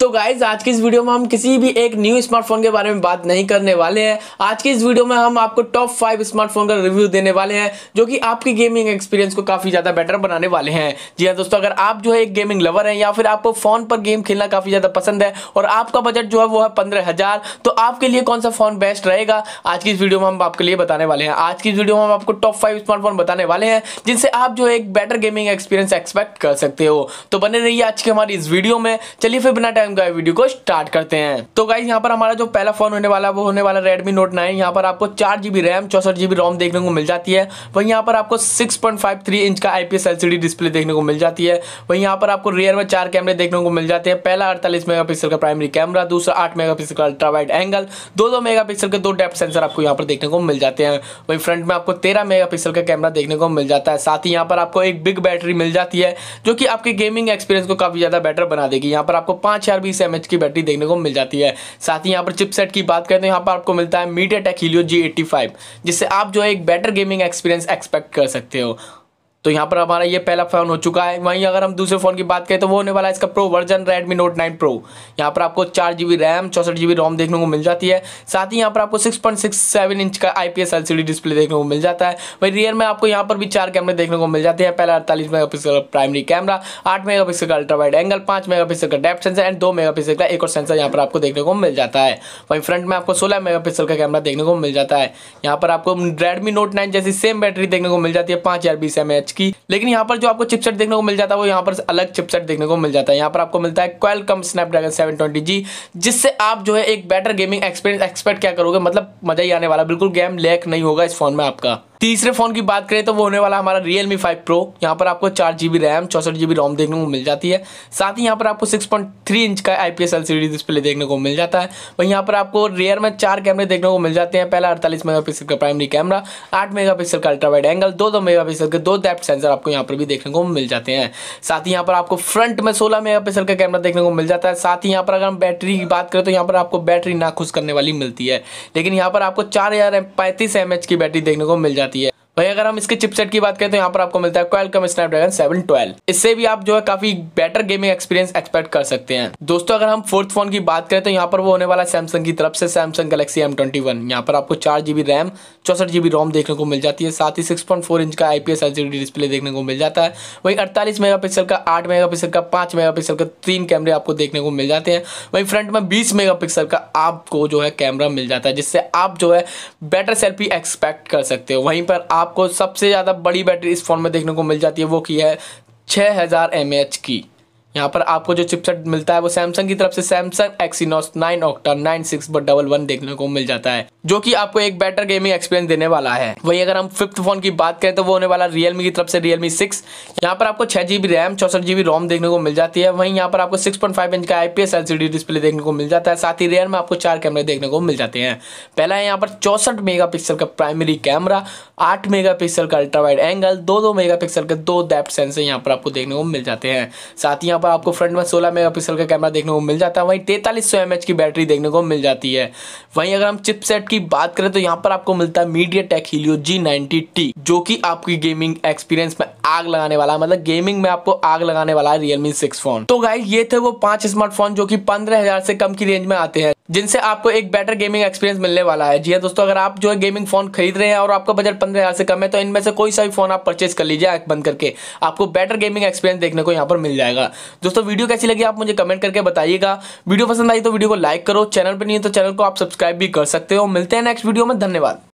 तो गाइज आज की इस वीडियो में हम किसी भी एक न्यू स्मार्टफोन के बारे में बात नहीं करने वाले हैं आज की इस वीडियो में हम आपको टॉप फाइव स्मार्टफोन का रिव्यू देने वाले हैं जो कि आपके गेमिंग एक्सपीरियंस को काफ़ी ज़्यादा बेटर बनाने वाले हैं जी हाँ दोस्तों अगर आप जो है एक गेमिंग लवर हैं या फिर आपको फ़ोन पर गेम खेलना काफ़ी ज़्यादा पसंद है और आपका बजट जो है वो है पंद्रह हज़ार तो आपके लिए कौन सा फ़ोन बेस्ट रहेगा आज की इस वीडियो में हम आपके लिए बताने वाले हैं आज की वीडियो में हम आपको टॉप फाइव स्मार्टफोन बताने वाले हैं जिनसे आप जो है एक बेटर गेमिंग एक्सपीरियंस एक्सपेक्ट कर सकते हो तो बने रहिए आज की हमारी इस वीडियो में चलिए फिर बिना टाइम गए वीडियो को स्टार्ट करते हैं तो गाइज यहाँ पर हमारा जो पहला फोन होने वाला है वो होने वाला रेडमी नोट नाइन यहाँ पर आपको चार जीबी रैम चौसठ जीबी रोम देखने को मिल जाती है वहीं यहाँ पर आपको सिक्स इंच का आईपीएस एलसीडी डिस्प्ले देखने को मिल जाती है वहीं यहाँ पर आपको रियर में चार कैमरे देखने को मिल जाते हैं पहला अड़तालीस मेगा का प्राइमरी कैमरा दूसरा आठ मेगा का अल्ट्रा वाइड एंगल दो दो मेगा के दो डेप सेंसर आपको यहाँ पर देखने को मिल जाते हैं वहीं फ्रंट में आपको तेरह मेगा का कैमरा देखने को मिल जाता है साथ ही यहाँ पर आपको एक बिग बैटरी मिल जाती है जो कि आपके गेमिंग एक्सपीरियंस को काफी ज्यादा बेटर बना देगी यहाँ पर आपको पांच हजार बीस एम की बैटरी देखने को मिल जाती है साथ ही यहाँ पर चिपसेट की बात करें तो यहाँ पर आपको मिलता है मीडिया टेक हीलियो जी जिससे आप जो है एक बेटर गेमिंग एक्सपीरियंस एक्सपेक्ट कर सकते हो तो यहाँ पर हमारा ये पहला फ़ोन हो चुका है वहीं अगर हम दूसरे फ़ोन की बात करें तो वो होने वाला है इसका pro version Redmi Note nine pro यहाँ पर आपको चार जी बी रैम चौसठ जी बी रोम देखने को मिल जाती है साथ ही यहाँ पर आपको six point six seven inch का I P S L C D display देखने को मिल जाता है वही रियर में आपको यहाँ पर भी चार कैमरे देखने को मिल जाते हैं पहला अड़तालीस मेगा पिक्सल प्राइमरी कैमरा आठ मेगा पिक्सल का अल्ट्रा वाइड एंगल पाँच मेगा पिक्सल का डेप्थ सेंसर एंड दो मेगा पिक्सल का एक और सेंसर यहाँ पर आपको देखने को मिल जाता है वहीं फ्रंट में आपको सोलह मेगा पिक्सल का कैमरा देखने को मिल जाता है यहाँ पर आपको रेडमी नोट नाइन जैसी सेम बैटरी देखने को मिल जाती है पाँच हज़ार बीस एम एच की लेकिन यहाँ पर जो आपको चिपसेट देखने को मिल जाता है वो यहाँ पर अलग चिपसेट देखने को मिल जाता है यहाँ पर आपको मिलता है Qualcomm Snapdragon seven twenty G जिससे आप जो है एक बेटर गेमिंग एक्सपीरियंस एक्सपेक्ट क्या करोगे मतलब मजा ही आने वाला बिल्कुल गेम लैक नहीं होगा इस फोन में आपका तीसरे फोन की बात करें तो वो होने वाला हमारा रियल मी फाइव प्रो यहाँ पर आपको चार जी बी रैम चौसठ जी बी रोम देखने को मिल जाती है साथ ही यहाँ पर आपको सिक्स पॉइंट थ्री इंच का I P S L C D display देखने को मिल जाता है वहीं यहाँ पर आपको रियर में चार कैमरे देखने को मिल जाते हैं पहला अड़तालीस मेगा पिक्सल का प्राइमरी कैमरा आठ मेगा पिक्सल का अल्ट्रा वाइड एंगल दो दो मेगा पिक्सल के दो डेप्थ सेंसर आपको यहाँ पर भी देखने को मिल जाते हैं साथ ही यहाँ पर आपको फ्रंट में सोलह मेगा पिक्सल का कैमरा देखने को मिल जाता है साथ ही यहाँ पर अगर हम बैटरी की बात करें तो यहाँ पर आपको बैटरी ना खुश करने वाली मिलती है लेकिन यहाँ पर आपको चार हज़ार पैंतीस एम एच की बैटरी देखने को मिल जाती है वही अगर हम इसके चिपसेट की बात करें तो यहाँ पर आपको मिलता है क्वालकॉम स्नैपड्रैगन सेवन ट्वेल्व इससे भी आप जो है काफी बेटर गेमिंग एक्सपीरियंस एक्सपेक्ट कर सकते हैं दोस्तों अगर हम फोर्थ फोन की बात करें तो यहाँ पर वो होने वाला सैमसंग की तरफ से Samsung Galaxy M twenty one यहाँ पर आपको चार जीबी रैम चौसठ जीबी रोम देखने को मिल जाती है साथ ही सिक्स पॉइंट फोर इंच का आईपीएस एल डिस्प्ले देखने को मिल जाता है वहीं अड़तालीस मेगा का आठ मेगा का पाँच मेगा का तीन कैमरे आपको देखने को मिल जाते हैं वहीं फ्रंट में बीस मेगा का आपको जो है कैमरा मिल जाता है जिससे आप जो है बेटर सेल्फी एक्सपेक्ट कर सकते हो वहीं पर आप आपको सबसे ज़्यादा बड़ी बैटरी इस फ़ोन में देखने को मिल जाती है वो की है छः हज़ार की यहाँ पर आपको जो चिपसेट मिलता है वो सैमसंग की तरफ से Samsung Exynos nine octa nine six double one देखने को मिल जाता है जो कि आपको एक बेटर गेमिंग एक्सपीरियंस देने वाला है वही अगर हम फिफ्थ फोन की बात करें तो वो होने वाला रियलमी की तरफ से रियलमी सिक्स यहाँ पर आपको छह जीबी रैम चौसठ जीबी रोम देखने को मिल जाती है वहीं यहाँ पर आपको सिक्स पॉइंट फाइव इंच का आईपीएस एलसीडी डिस्प्ले देखने को मिल जाता है साथ ही रियल में आपको चार कैमरे देखने को मिल जाते हैं पहला है यहाँ पर चौसठ मेगा का प्राइमरी कैमरा आठ मेगा का अल्ट्रा वाइड एंगल दो दो मेगा का दो डेप्थ सेंसर यहाँ पर आपको देखने को मिल जाते हैं साथ ही यहाँ पर पर आपको फ्रंट में सोलह मेगा का कैमरा देखने को मिल जाता है वहीं तैंतालीस सौ की बैटरी देखने को मिल जाती है वहीं अगर हम चिपसेट की बात करें तो यहाँ पर आपको मिलता है MediaTek Helio G ninety जो कि आपकी गेमिंग एक्सपीरियंस में आग लगाने वाला मतलब गेमिंग में आपको आग लगाने वाला है रियलमी सिक्स फोन तो गाइड ये थे वो पांच स्मार्टफोन जो कि पंद्रह हजार से कम की रेंज में आते हैं जिनसे आपको एक बेटर गेमिंग एक्सपीरियंस मिलने वाला है जी हाँ दोस्तों अगर आप जो है गेमिंग फोन खरीद रहे हैं और आपका बजट पंद्रह हज़ार से कम है तो इनमें से कोई सा भी फोन आप परचेज कर लीजिए आँख बंद करके आपको बेटर गेमिंग एक्सपीरियंस देखने को यहाँ पर मिल जाएगा दोस्तों वीडियो कैसी लगी आप मुझे कमेंट करके बताइएगा वीडियो पसंद आई तो वीडियो को लाइक करो चैनल पर नहीं है तो चैनल को आप सब्सक्राइब भी कर सकते हो मिलते हैं नेक्स्ट वीडियो में धन्यवाद